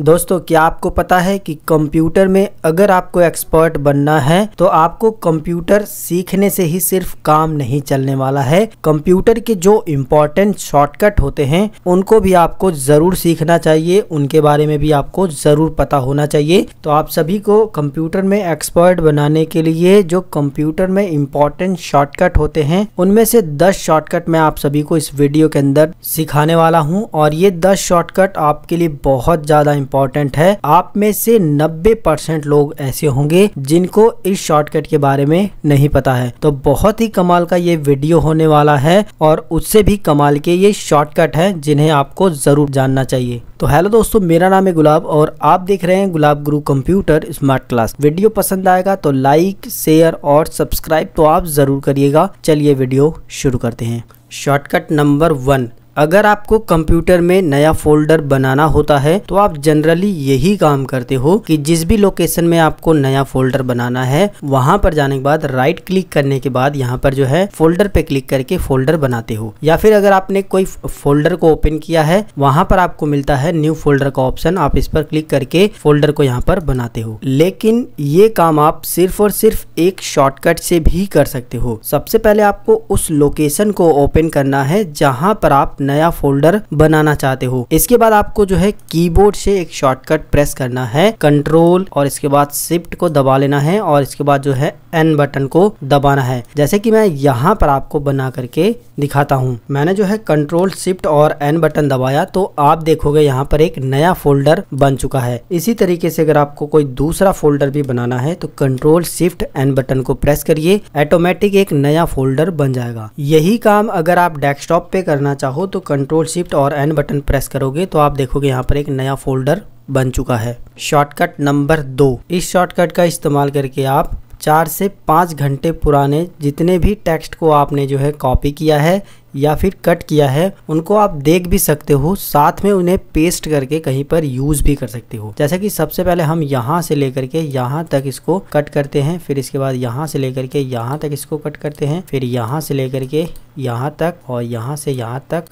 दोस्तों क्या आपको पता है कि कंप्यूटर में अगर आपको एक्सपर्ट बनना है तो आपको कंप्यूटर सीखने से ही सिर्फ काम नहीं चलने वाला है कंप्यूटर के जो इम्पोर्टेंट शॉर्टकट होते हैं उनको भी आपको ज़रूर सीखना चाहिए उनके बारे में भी आपको ज़रूर पता होना चाहिए तो आप सभी को कंप्यूटर में एक्सपर्ट बनाने के लिए जो कंप्यूटर में इम्पोर्टेंट शॉर्टकट होते हैं उनमें से दस शॉर्टकट मैं आप सभी को इस वीडियो के अंदर सिखाने वाला हूँ और ये दस शॉर्टकट आपके लिए बहुत ज़्यादा इम्पोर्टेंट है आप में से 90 परसेंट लोग ऐसे होंगे जिनको इस शॉर्टकट के बारे में नहीं पता है तो बहुत ही कमाल का ये वीडियो होने वाला है और उससे भी कमाल के ये शॉर्टकट है जिन्हें आपको जरूर जानना चाहिए तो हेलो दोस्तों मेरा नाम है गुलाब और आप देख रहे हैं गुलाब गुरु कंप्यूटर स्मार्ट क्लास वीडियो पसंद आएगा तो लाइक शेयर और सब्सक्राइब तो आप जरूर करिएगा चलिए वीडियो शुरू करते हैं शॉर्टकट नंबर वन अगर आपको कंप्यूटर में नया फोल्डर बनाना होता है तो आप जनरली यही काम करते हो कि जिस भी लोकेशन में आपको नया फोल्डर बनाना है वहां पर जाने के बाद राइट क्लिक करने के बाद यहाँ पर जो है फोल्डर पे क्लिक करके फोल्डर बनाते हो या फिर अगर आपने कोई फोल्डर को ओपन किया है वहां पर आपको मिलता है न्यू फोल्डर का ऑप्शन आप इस पर क्लिक करके फोल्डर को यहाँ पर बनाते हो लेकिन ये काम आप सिर्फ और सिर्फ एक शॉर्टकट से भी कर सकते हो सबसे पहले आपको उस लोकेशन को ओपन करना है जहां पर आप नया फोल्डर बनाना चाहते हो इसके बाद आपको जो है कीबोर्ड से एक शॉर्टकट प्रेस करना है कंट्रोल और इसके बाद शिफ्ट को दबा लेना है और इसके बाद जो है एन बटन को दबाना है जैसे कि मैं यहाँ पर आपको बना करके दिखाता हूँ मैंने जो है कंट्रोल शिफ्ट और एन बटन दबाया तो आप देखोगे यहाँ पर एक नया फोल्डर बन चुका है इसी तरीके से अगर आपको कोई दूसरा फोल्डर भी बनाना है तो कंट्रोल शिफ्ट एन बटन को प्रेस करिए ऑटोमेटिक एक नया फोल्डर बन जाएगा यही काम अगर आप डेस्कटॉप पे करना चाहो तो तो कंट्रोल शिफ्ट और एन बटन प्रेस करोगे तो आप देखोगे यहाँ पर एक नया फोल्डर बन चुका है शॉर्टकट नंबर दो इस शॉर्टकट का इस्तेमाल करके आप चार से पाँच घंटे पुराने जितने भी टेक्स्ट को आपने जो है कॉपी किया है या फिर कट किया है उनको आप देख भी सकते हो साथ में उन्हें पेस्ट करके कहीं पर यूज भी कर सकते हो जैसे कि सबसे पहले हम यहाँ से लेकर के यहाँ तक इसको कट करते हैं फिर इसके बाद यहाँ से लेकर के यहाँ तक इसको कट करते हैं फिर यहाँ से लेकर के यहाँ तक और यहाँ से यहाँ तक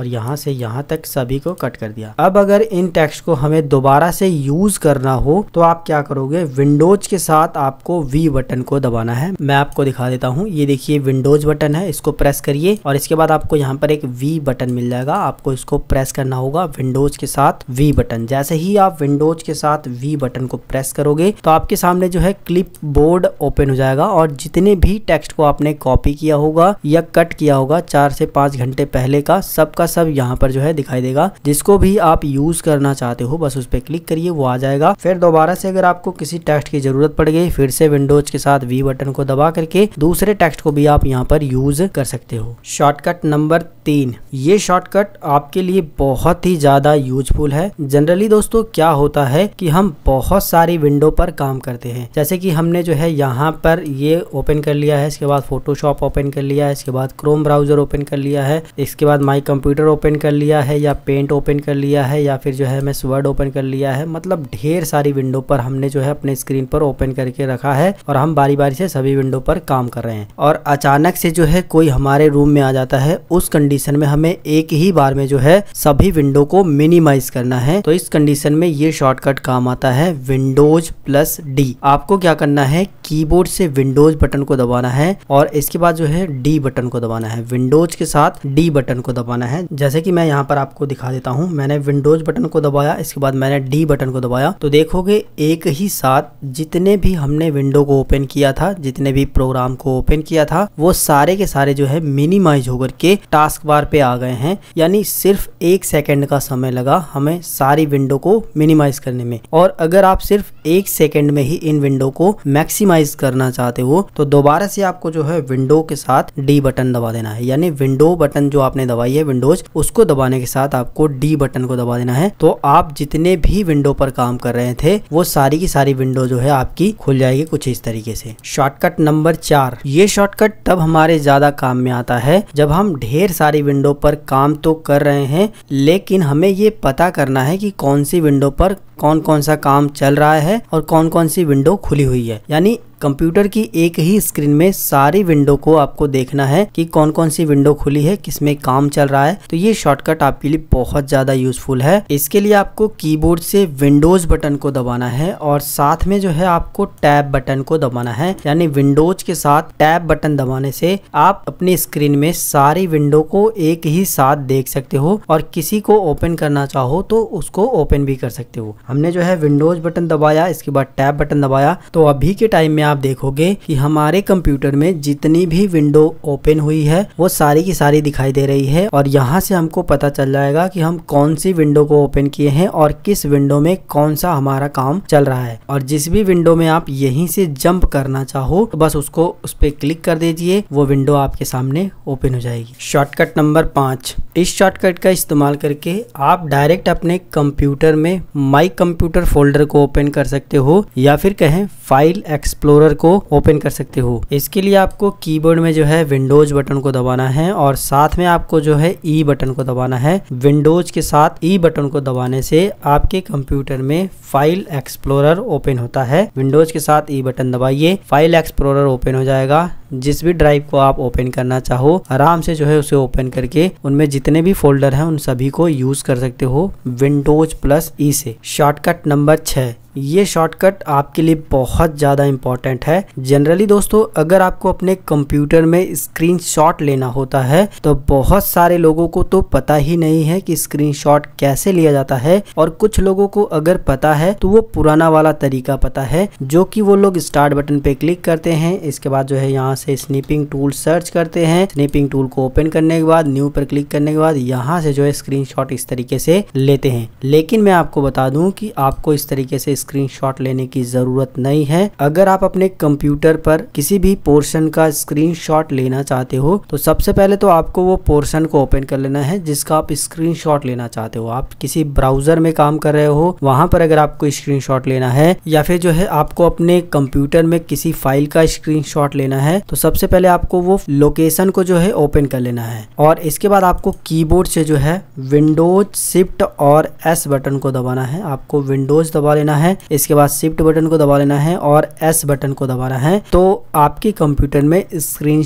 और यहाँ से यहाँ तक सभी को कट कर दिया अब अगर इन टेक्स्ट को हमें दोबारा से यूज करना हो तो आप क्या करोगे विंडोज के साथ आपको वी बटन को दबाना है मैं आपको दिखा देता हूँ ये देखिए विंडोज बटन है इसको प्रेस करिए और इसके बाद आपको यहाँ पर एक वी बटन मिल जाएगा आपको इसको प्रेस करना होगा विंडोज के साथ वी बटन जैसे ही आप विंडोज के साथ वी बटन को प्रेस करोगे तो आपके सामने जो है क्लिप बोर्ड ओपन हो जाएगा और जितने भी टेक्स्ट को आपने कॉपी किया होगा या कट किया होगा चार से पांच घंटे पहले का सबका का सब यहाँ पर जो है दिखाई देगा जिसको भी आप यूज करना चाहते हो बस उस पर क्लिक करिए वो आ जाएगा फिर दोबारा से अगर आपको किसी टेक्स्ट की जरूरत पड़ गई फिर से विंडोज के साथ वी बटन को दबा करके दूसरे टेक्स्ट को भी आप यहाँ पर यूज कर सकते हो शॉर्टकट नंबर तीन ये शॉर्टकट आपके लिए बहुत ही ज्यादा यूजफुल है जनरली दोस्तों क्या होता है कि हम बहुत सारी विंडो पर काम करते हैं जैसे कि हमने जो है यहाँ पर ये ओपन कर लिया है इसके बाद फोटोशॉप ओपन कर लिया है इसके बाद क्रोम ब्राउजर ओपन कर लिया है इसके बाद माई कंप्यूटर कंप्यूटर ओपन कर लिया है या पेंट ओपन कर लिया है या फिर जो है एमएस वर्ड ओपन कर लिया है मतलब ढेर सारी विंडो पर हमने जो है अपने स्क्रीन पर ओपन करके रखा है और हम बारी बारी से सभी विंडो पर काम कर रहे हैं और अचानक से जो है कोई हमारे रूम में आ जाता है उस कंडीशन में हमें एक ही बार में जो है सभी विंडो को मिनिमाइज करना है तो इस कंडीशन में ये शॉर्टकट काम आता है विंडोज प्लस डी आपको क्या करना है कीबोर्ड से विंडोज बटन को दबाना है और इसके बाद जो है डी बटन को दबाना है विंडोज के साथ डी बटन को दबाना है जैसे कि मैं यहाँ पर आपको दिखा देता हूँ मैंने विंडोज बटन को दबाया इसके बाद मैंने डी बटन को दबाया तो देखोगे एक ही साथ जितने भी हमने विंडो को ओपन किया था जितने भी प्रोग्राम को ओपन किया था वो सारे के सारे जो है मिनिमाइज होकर के टास्क बार पे आ गए हैं यानी सिर्फ एक सेकेंड का समय लगा हमें सारी विंडो को मिनिमाइज करने में और अगर आप सिर्फ एक सेकेंड में ही इन विंडो को मैक्सिमाइज करना चाहते हो तो दोबारा से आपको जो है विंडो के साथ डी बटन दबा देना है यानी विंडो बटन जो आपने दबाई है विंडोज उसको दबाने के साथ आपको डी बटन को दबा देना है तो आप जितने भी विंडो पर काम कर रहे थे वो सारी की सारी विंडो जो है आपकी खुल जाएगी कुछ इस तरीके से शॉर्टकट नंबर चार ये शॉर्टकट तब हमारे ज्यादा काम में आता है जब हम ढेर सारी विंडो पर काम तो कर रहे हैं लेकिन हमें ये पता करना है कि कौन सी विंडो पर कौन कौन सा काम चल रहा है है और कौन कौन सी विंडो खुली हुई है यानी कंप्यूटर की एक ही स्क्रीन में सारी विंडो को आपको देखना है कि कौन कौन सी विंडो खुली है किसमें काम चल रहा है तो ये शॉर्टकट आपके लिए बहुत ज्यादा यूजफुल है इसके लिए आपको कीबोर्ड से विंडोज बटन को दबाना है और साथ में जो है आपको टैब बटन को दबाना है यानी विंडोज के साथ टैब बटन दबाने से आप अपने स्क्रीन में सारी विंडो को एक ही साथ देख सकते हो और किसी को ओपन करना चाहो तो उसको ओपन भी कर सकते हो हमने जो है विंडोज बटन दबाया इसके बाद टैब बटन दबाया तो अभी के टाइम में आप आप देखोगे कि हमारे कंप्यूटर में जितनी भी विंडो ओपन हुई है वो सारी की सारी दिखाई दे रही है और यहाँ से हमको पता चल जाएगा कि हम कौन सी विंडो को ओपन किए हैं और किस विंडो में कौन सा हमारा काम चल रहा है और जिस भी विंडो में आप यहीं से जंप करना चाहो तो बस उसको उस पर क्लिक कर दीजिए वो विंडो आपके सामने ओपन हो जाएगी शॉर्टकट नंबर पाँच इस शॉर्टकट का इस्तेमाल करके आप डायरेक्ट अपने कंप्यूटर में माई कंप्यूटर फोल्डर को ओपन कर सकते हो या फिर कहें फाइल एक्सप्लोर एक्सप्लोरर को ओपन कर सकते हो इसके लिए आपको कीबोर्ड में जो है विंडोज बटन को दबाना है और साथ में आपको जो है ई e बटन को दबाना है विंडोज के साथ ई e बटन को दबाने से आपके कंप्यूटर में फाइल एक्सप्लोरर ओपन होता है विंडोज के साथ ई e बटन दबाइए फाइल एक्सप्लोरर ओपन हो जाएगा जिस भी ड्राइव को आप ओपन करना चाहो आराम से जो है उसे ओपन करके उनमें जितने भी फोल्डर हैं उन सभी को यूज कर सकते हो विंडोज प्लस ई से शॉर्टकट नंबर छः ये शॉर्टकट आपके लिए बहुत ज़्यादा इंपॉर्टेंट है जनरली दोस्तों अगर आपको अपने कंप्यूटर में स्क्रीनशॉट लेना होता है तो बहुत सारे लोगों को तो पता ही नहीं है कि स्क्रीनशॉट कैसे लिया जाता है और कुछ लोगों को अगर पता है तो वो पुराना वाला तरीका पता है जो कि वो लोग स्टार्ट बटन पे क्लिक करते हैं इसके बाद जो है यहाँ से स्निपिंग टूल सर्च करते हैं स्निपिंग टूल को ओपन करने के बाद न्यू पर क्लिक करने के बाद यहाँ से जो है स्क्रीन इस तरीके से लेते हैं लेकिन मैं आपको बता दू की आपको इस तरीके से स्क्रीन लेने की जरूरत नहीं है अगर आप अपने कंप्यूटर पर किसी भी पोर्शन का स्क्रीन लेना चाहते हो तो सबसे पहले तो आपको वो पोर्शन को ओपन कर लेना है जिसका आप स्क्रीनशॉट लेना चाहते हो आप किसी ब्राउजर में काम कर रहे हो वहां पर अगर आपको स्क्रीनशॉट लेना है या फिर जो है आपको अपने कंप्यूटर में किसी फाइल का स्क्रीनशॉट लेना है तो सबसे पहले आपको वो लोकेशन को जो है ओपन कर लेना है और इसके बाद आपको कीबोर्ड से जो है विंडोज शिफ्ट और एस बटन को दबाना है आपको विंडोज दबा लेना है इसके बाद शिफ्ट बटन को दबा लेना है और एस बटन को दबाना है तो आपके कंप्यूटर में स्क्रीन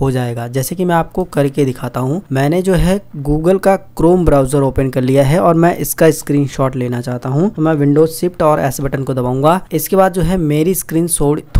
हो जाएगा जैसे कि मैं आपको करके दिखाता हूँ मैंने जो है गूगल का क्रोम ब्राउजर ओपन कर लिया है और मैं इसका स्क्रीन लेना चाहता हूँ तो मैं विंडोज शिफ्ट और एस बटन को दबाऊंगा इसके बाद जो है मेरी स्क्रीन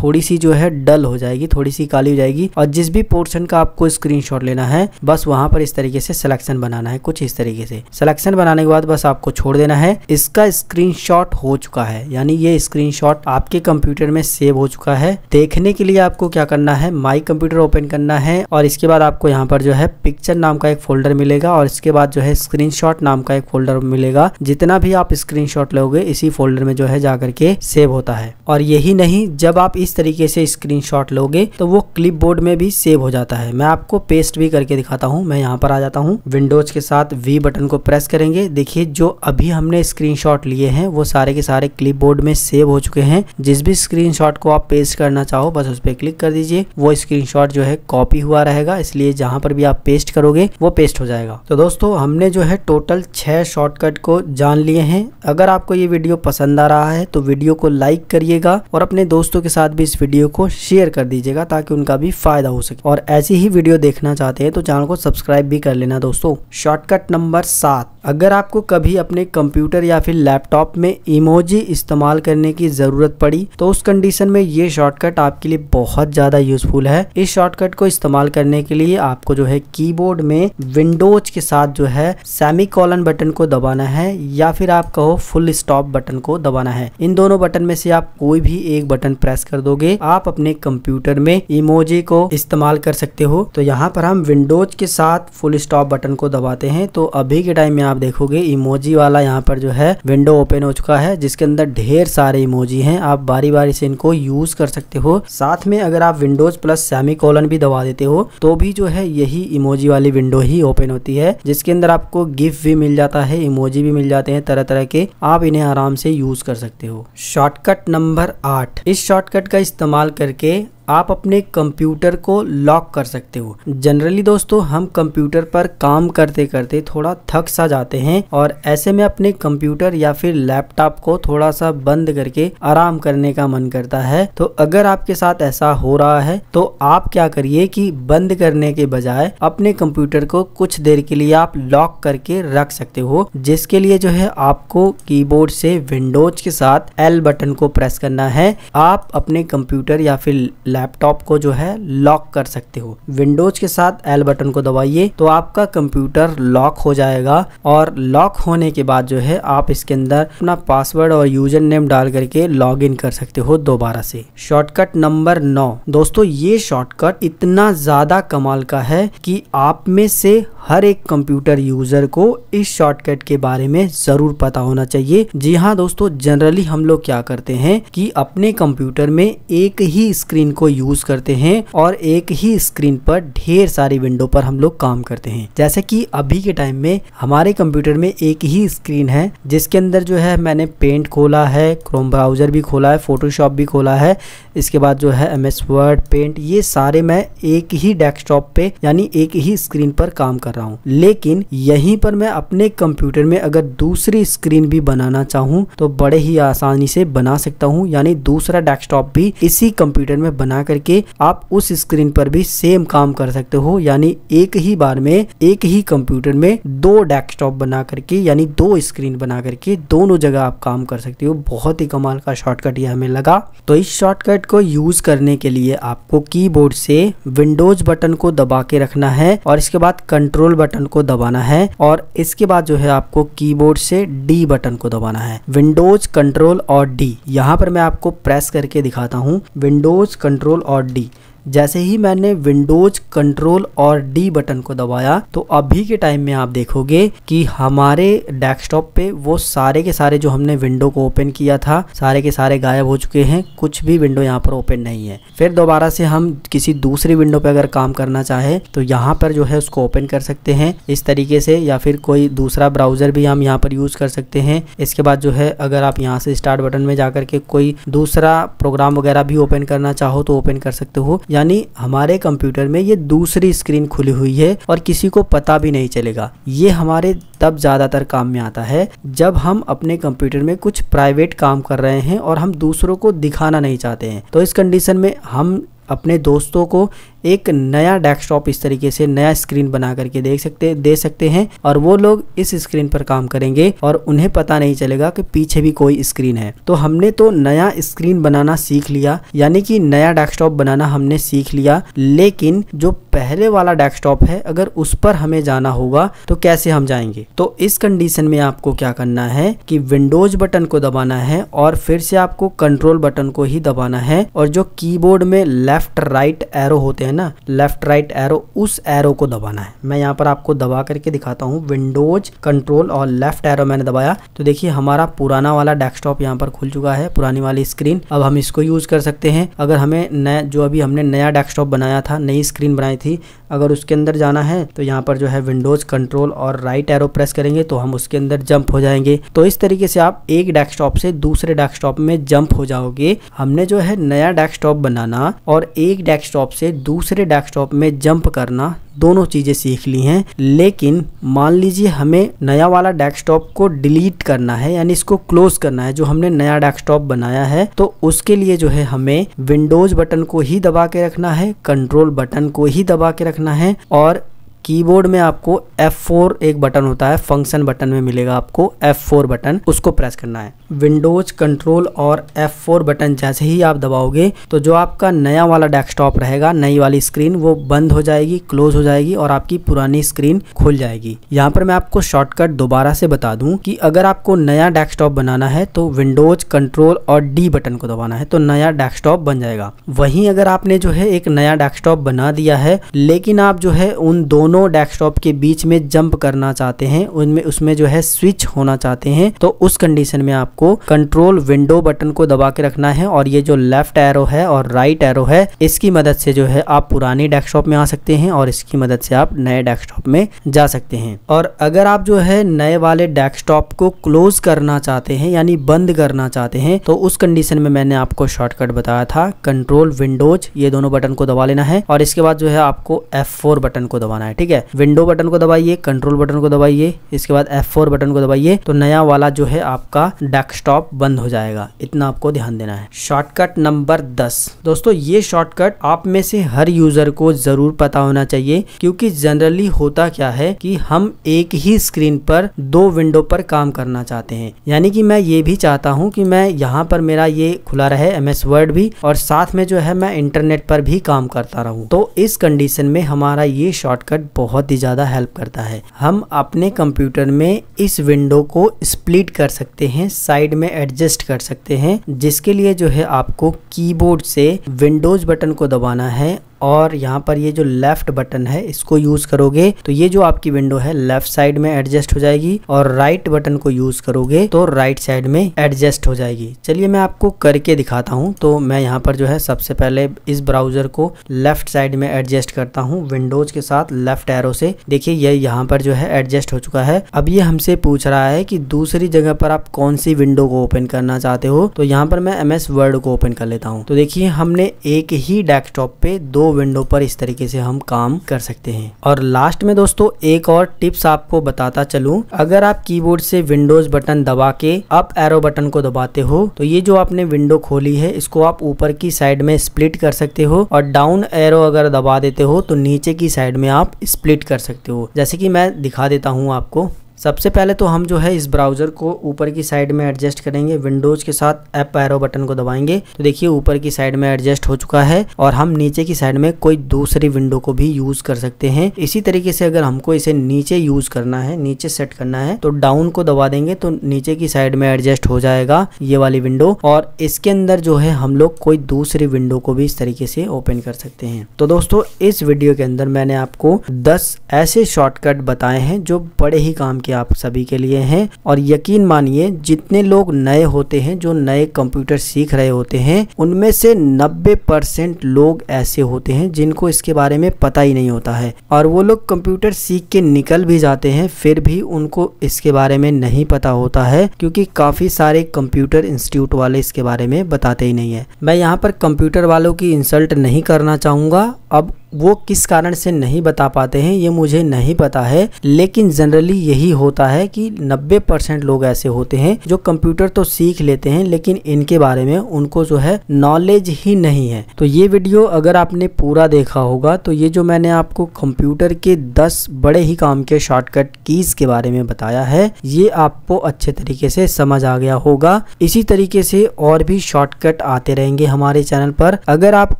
थोड़ी सी जो है डल हो जाएगी थोड़ी सी खाली हो जाएगी और जिस भी पोर्शन का आपको स्क्रीन लेना है बस वहाँ पर इस तरीके से सिलेक्शन बनाना है कुछ इस तरीके से सिलेक्शन बनाने के बाद बस आपको छोड़ देना है इसका स्क्रीन हो चुका है यानी ये स्क्रीन आपके कंप्यूटर में सेव हो चुका है देखने के लिए आपको क्या करना है माई कंप्यूटर ओपन करना है और इसके बाद आपको यहाँ पर जो है पिक्चर नाम का एक फोल्डर मिलेगा और इसके बाद जो है स्क्रीन नाम का एक फोल्डर मिलेगा जितना भी आप स्क्रीन लोगे इसी फोल्डर में जो है जाकर के सेव होता है और यही नहीं जब आप इस तरीके से स्क्रीन लोगे तो वो क्लिपबोर्ड में भी सेव हो जाता है मैं आपको पेस्ट भी करके दिखाता हूँ मैं यहाँ पर आ जाता हूँ विंडोज के साथ वी बटन को प्रेस करेंगे देखिए जो अभी हमने स्क्रीनशॉट लिए हैं वो सारे के सारे क्लिप में सेव हो चुके हैं जिस भी स्क्रीन को आप पेस्ट करना चाहो बस उस पर क्लिक कर दीजिए वो स्क्रीन जो है कॉपी हुआ रहेगा इसलिए जहां पर भी आप पेस्ट करोगे वो पेस्ट हो जाएगा तो दोस्तों हमने जो है टोटल छह शॉर्टकट को जान लिए हैं अगर आपको ये वीडियो पसंद आ रहा है तो वीडियो को लाइक करिएगा और अपने दोस्तों के साथ भी इस वीडियो को शेयर कर दीजिएगा ताकि उनका भी फायदा हो सके और ऐसी ही वीडियो देखना चाहते हैं तो चैनल को सब्सक्राइब भी कर लेना दोस्तों शॉर्टकट नंबर सात अगर आपको कभी अपने कंप्यूटर या फिर लैपटॉप में इमोजी इस्तेमाल करने की जरूरत पड़ी तो उस कंडीशन में ये शॉर्टकट आपके लिए बहुत ज्यादा यूजफुल है इस शॉर्टकट को इस्तेमाल करने के लिए आपको जो है कीबोर्ड में विंडोज के साथ जो है सेमी कॉलन बटन को दबाना है या फिर आप कहो फुल स्टॉप बटन को दबाना है इन दोनों बटन में से आप कोई भी एक बटन प्रेस कर दोगे आप अपने कंप्यूटर में इमोजी को इस्तेमाल कर सकते हो तो यहाँ पर हम विंडोज के साथ फुल स्टॉप बटन को दबाते हैं तो अभी के टाइम में आप देखोगे इमोजी वाला यहाँ पर जो है विंडो ओपन हो चुका है जिसके अंदर ढेर सारे इमोजी हैं आप बारी बारी से इनको यूज कर सकते हो साथ में अगर आप विंडोज प्लस सेमी कॉलन भी दबा देते हो तो भी जो है यही इमोजी वाली विंडो ही ओपन होती है जिसके अंदर आपको गिफ्ट भी मिल जाता है इमोजी भी मिल जाते हैं तरह तरह के आप इन्हें आराम से यूज कर सकते हो शॉर्टकट नंबर आठ इस शॉर्टकट का इस्तेमाल करके आप अपने कंप्यूटर को लॉक कर सकते हो जनरली दोस्तों हम कंप्यूटर पर काम करते करते थोड़ा थक सा जाते हैं और ऐसे में अपने कंप्यूटर या फिर लैपटॉप को थोड़ा सा बंद करके आराम करने का मन करता है तो अगर आपके साथ ऐसा हो रहा है तो आप क्या करिए कि बंद करने के बजाय अपने कंप्यूटर को कुछ देर के लिए आप लॉक करके रख सकते हो जिसके लिए जो है आपको कीबोर्ड से विंडोज के साथ एल बटन को प्रेस करना है आप अपने कंप्यूटर या फिर लैपटॉप को जो है लॉक कर सकते हो विंडोज के साथ एल बटन को दबाइए तो आपका कंप्यूटर लॉक हो जाएगा और लॉक होने के बाद जो है आप इसके अंदर अपना पासवर्ड और यूजर नेम डाल करके लॉग इन कर सकते हो दोबारा से शॉर्टकट नंबर नौ दोस्तों ये शॉर्टकट इतना ज्यादा कमाल का है कि आप में से हर एक कंप्यूटर यूजर को इस शॉर्टकट के बारे में जरूर पता होना चाहिए जी हाँ दोस्तों जनरली हम लोग क्या करते हैं कि अपने कंप्यूटर में एक ही स्क्रीन को को यूज करते हैं और एक ही स्क्रीन पर ढेर सारी विंडो पर हम लोग काम करते हैं जैसे कि अभी के टाइम में हमारे कंप्यूटर में एक ही स्क्रीन है जिसके अंदर जो है मैंने पेंट खोला है क्रोम ब्राउजर भी खोला है फोटोशॉप भी खोला है इसके बाद जो है एम एस वर्ड पेंट ये सारे मैं एक ही डेस्कटॉप पे यानी एक ही स्क्रीन पर काम कर रहा हूँ लेकिन यहीं पर मैं अपने कंप्यूटर में अगर दूसरी स्क्रीन भी बनाना चाहूँ तो बड़े ही आसानी से बना सकता हूँ यानी दूसरा डेस्कटॉप भी इसी कंप्यूटर में बना बना करके आप उस स्क्रीन पर भी सेम काम कर सकते हो यानी एक ही बार में एक ही कंप्यूटर में दो डेस्कटॉप बना करके यानी दो स्क्रीन बना करके दोनों जगह आप काम कर सकते हो बहुत ही कमाल का शॉर्टकट यह हमें लगा तो इस शॉर्टकट को यूज करने के लिए आपको कीबोर्ड से विंडोज बटन को दबा के रखना है और इसके बाद कंट्रोल बटन को दबाना है और इसके बाद जो है आपको कीबोर्ड से डी बटन को दबाना है विंडोज कंट्रोल और डी यहाँ पर मैं आपको प्रेस करके दिखाता हूँ विंडोज कंट्रोल कंट्रोल और डी जैसे ही मैंने विंडोज कंट्रोल और डी बटन को दबाया तो अभी के टाइम में आप देखोगे कि हमारे डेस्कटॉप पे वो सारे के सारे जो हमने विंडो को ओपन किया था सारे के सारे गायब हो चुके हैं कुछ भी विंडो यहाँ पर ओपन नहीं है फिर दोबारा से हम किसी दूसरी विंडो पे अगर काम करना चाहे तो यहाँ पर जो है उसको ओपन कर सकते हैं इस तरीके से या फिर कोई दूसरा ब्राउजर भी हम यहाँ पर यूज कर सकते हैं इसके बाद जो है अगर आप यहाँ से स्टार्ट बटन में जाकर के कोई दूसरा प्रोग्राम वगैरह भी ओपन करना चाहो तो ओपन कर सकते हो यानी हमारे कंप्यूटर में ये दूसरी स्क्रीन खुली हुई है और किसी को पता भी नहीं चलेगा ये हमारे तब ज़्यादातर काम में आता है जब हम अपने कंप्यूटर में कुछ प्राइवेट काम कर रहे हैं और हम दूसरों को दिखाना नहीं चाहते हैं तो इस कंडीशन में हम अपने दोस्तों को एक नया डेस्कटॉप इस तरीके से नया स्क्रीन बना करके देख सकते दे सकते हैं और वो लोग इस स्क्रीन पर काम करेंगे और उन्हें पता नहीं चलेगा कि पीछे भी कोई स्क्रीन है तो हमने तो नया स्क्रीन बनाना सीख लिया यानी कि नया डेस्कटॉप बनाना हमने सीख लिया लेकिन जो पहले वाला डेस्कटॉप है अगर उस पर हमें जाना होगा तो कैसे हम जाएंगे तो इस कंडीशन में आपको क्या करना है कि विंडोज बटन को दबाना है और फिर से आपको कंट्रोल बटन को ही दबाना है और जो कीबोर्ड में लेफ्ट राइट एरो होते हैं ना लेफ्ट राइट एरो उस एरो को दबाना है मैं यहाँ पर आपको दबा करके दिखाता हूँ विंडोज कंट्रोल और लेफ्ट एरो मैंने दबाया तो देखिए हमारा पुराना वाला डेस्कटॉप यहाँ पर खुल चुका है पुरानी वाली स्क्रीन अब हम इसको यूज कर सकते हैं अगर हमें नया जो अभी हमने नया डेस्कटॉप बनाया था नई स्क्रीन बनाई थी अगर उसके अंदर जाना है तो यहाँ पर जो है विंडोज कंट्रोल और राइट एरो प्रेस करेंगे तो हम उसके अंदर जंप हो जाएंगे तो इस तरीके से आप एक डेस्कटॉप से दूसरे डेस्कटॉप में जंप हो जाओगे हमने जो है नया डेस्कटॉप बनाना और एक डेस्कटॉप से दूसरे डेस्कटॉप में जंप करना दोनों चीज़ें सीख ली हैं लेकिन मान लीजिए हमें नया वाला डेस्कटॉप को डिलीट करना है यानी इसको क्लोज करना है जो हमने नया डेस्कटॉप बनाया है तो उसके लिए जो है हमें विंडोज बटन को ही दबा के रखना है कंट्रोल बटन को ही दबा के रखना है और कीबोर्ड में आपको F4 एक बटन होता है फंक्शन बटन में मिलेगा आपको F4 बटन उसको प्रेस करना है विंडोज कंट्रोल और F4 बटन जैसे ही आप दबाओगे तो जो आपका नया वाला डेस्कटॉप रहेगा नई वाली स्क्रीन वो बंद हो जाएगी क्लोज हो जाएगी और आपकी पुरानी स्क्रीन खुल जाएगी यहाँ पर मैं आपको शॉर्टकट दोबारा से बता दूं कि अगर आपको नया डेस्कटॉप बनाना है तो विंडोज कंट्रोल और डी बटन को दबाना है तो नया डेस्कटॉप बन जाएगा वहीं अगर आपने जो है एक नया डेस्कटॉप बना दिया है लेकिन आप जो है उन दोनों दोनों डेस्कटॉप के बीच में जंप करना चाहते हैं उनमें उसमें जो है स्विच होना चाहते हैं तो उस कंडीशन में आपको कंट्रोल विंडो बटन को दबा के रखना है और ये जो लेफ्ट एरो है और राइट एरो है इसकी मदद से जो है आप पुराने डेस्कटॉप में आ सकते हैं और इसकी मदद से आप नए डेस्कटॉप में जा सकते हैं और अगर आप जो है नए वाले डेस्कटॉप को क्लोज करना चाहते हैं यानी बंद करना चाहते हैं तो उस कंडीशन में मैंने आपको शॉर्टकट बताया था कंट्रोल विंडोज ये दोनों बटन को दबा लेना है और इसके बाद जो है आपको एफ बटन को दबाना है ठीक ठीक है विंडो बटन को दबाइए कंट्रोल बटन को दबाइए इसके बाद एफ बटन को दबाइए तो नया वाला जो है आपका डेस्कटॉप बंद हो जाएगा इतना आपको ध्यान देना है शॉर्टकट नंबर दस दोस्तों ये शॉर्टकट आप में से हर यूजर को जरूर पता होना चाहिए क्योंकि जनरली होता क्या है कि हम एक ही स्क्रीन पर दो विंडो पर काम करना चाहते हैं यानी कि मैं ये भी चाहता हूँ कि मैं यहाँ पर मेरा ये खुला रहे एम एस वर्ड भी और साथ में जो है मैं इंटरनेट पर भी काम करता रहूँ तो इस कंडीशन में हमारा ये शॉर्टकट बहुत ही ज़्यादा हेल्प करता है हम अपने कंप्यूटर में इस विंडो को स्प्लिट कर सकते हैं साइड में एडजस्ट कर सकते हैं जिसके लिए जो है आपको कीबोर्ड से विंडोज बटन को दबाना है और यहाँ पर ये जो लेफ्ट बटन है इसको यूज करोगे तो ये जो आपकी विंडो है लेफ्ट साइड में एडजस्ट हो जाएगी और राइट बटन को यूज करोगे तो राइट साइड में एडजस्ट हो जाएगी चलिए मैं आपको करके दिखाता हूँ तो मैं यहाँ पर जो है सबसे पहले इस ब्राउजर को लेफ्ट साइड में एडजस्ट करता हूँ विंडोज के साथ लेफ्ट एरो से देखिए ये यहाँ पर जो है एडजस्ट हो चुका है अब ये हमसे पूछ रहा है कि दूसरी जगह पर आप कौन सी विंडो को ओपन करना चाहते हो तो यहाँ पर मैं एम वर्ड को ओपन कर लेता हूँ तो देखिए हमने एक ही डेस्कटॉप पे दो विंडो पर इस तरीके से हम काम कर सकते हैं और लास्ट में दोस्तों एक और टिप्स आपको बताता चलूं अगर आप कीबोर्ड से विंडोज बटन दबा के अप एरो बटन को दबाते हो तो ये जो आपने विंडो खोली है इसको आप ऊपर की साइड में स्प्लिट कर सकते हो और डाउन एरो अगर दबा देते हो तो नीचे की साइड में आप स्प्लिट कर सकते हो जैसे कि मैं दिखा देता हूँ आपको सबसे पहले तो हम जो है इस ब्राउज़र को ऊपर की साइड में एडजस्ट करेंगे विंडोज़ के साथ एप एरो बटन को दबाएंगे तो देखिए ऊपर की साइड में एडजस्ट हो चुका है और हम नीचे की साइड में कोई दूसरी विंडो को भी यूज़ कर सकते हैं इसी तरीके से अगर हमको इसे नीचे यूज़ करना है नीचे सेट करना है तो डाउन को दबा देंगे तो नीचे की साइड में एडजस्ट हो जाएगा ये वाली विंडो और इसके अंदर जो है हम लोग कोई दूसरी विंडो को भी इस तरीके से ओपन कर सकते हैं तो दोस्तों इस वीडियो के अंदर मैंने आपको दस ऐसे शॉर्टकट बताए हैं जो बड़े ही काम कि आप सभी के लिए हैं और यकीन मानिए जितने लोग नए होते हैं जो नए कंप्यूटर सीख रहे होते हैं उनमें से 90 परसेंट लोग ऐसे होते हैं जिनको इसके बारे में पता ही नहीं होता है और वो लोग कंप्यूटर सीख के निकल भी जाते हैं फिर भी उनको इसके बारे में नहीं पता होता है क्योंकि काफ़ी सारे कंप्यूटर इंस्टीट्यूट वाले इसके बारे में बताते ही नहीं है मैं यहाँ पर कंप्यूटर वालों की इंसल्ट नहीं करना चाहूंगा अब वो किस कारण से नहीं बता पाते हैं ये मुझे नहीं पता है लेकिन जनरली यही होता है कि 90 परसेंट लोग ऐसे होते हैं जो कंप्यूटर तो सीख लेते हैं लेकिन इनके बारे में उनको जो है नॉलेज ही नहीं है तो ये वीडियो अगर आपने पूरा देखा होगा तो ये जो मैंने आपको कंप्यूटर के दस बड़े ही काम के शॉर्टकट कीज के बारे में बताया है ये आपको अच्छे तरीके से समझ आ गया होगा इसी तरीके से और भी शॉर्टकट आते रहेंगे हमारे चैनल पर अगर आप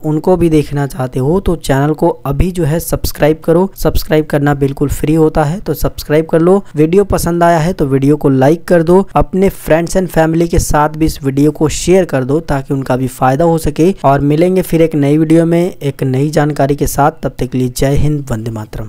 उनको भी देखना चाहते हो तो चैनल को को अभी जो है सब्सक्राइब करो सब्सक्राइब करना बिल्कुल फ्री होता है तो सब्सक्राइब कर लो वीडियो पसंद आया है तो वीडियो को लाइक कर दो अपने फ्रेंड्स एंड फैमिली के साथ भी इस वीडियो को शेयर कर दो ताकि उनका भी फायदा हो सके और मिलेंगे फिर एक नई वीडियो में एक नई जानकारी के साथ तब तक के लिए जय हिंद वंदे मातरम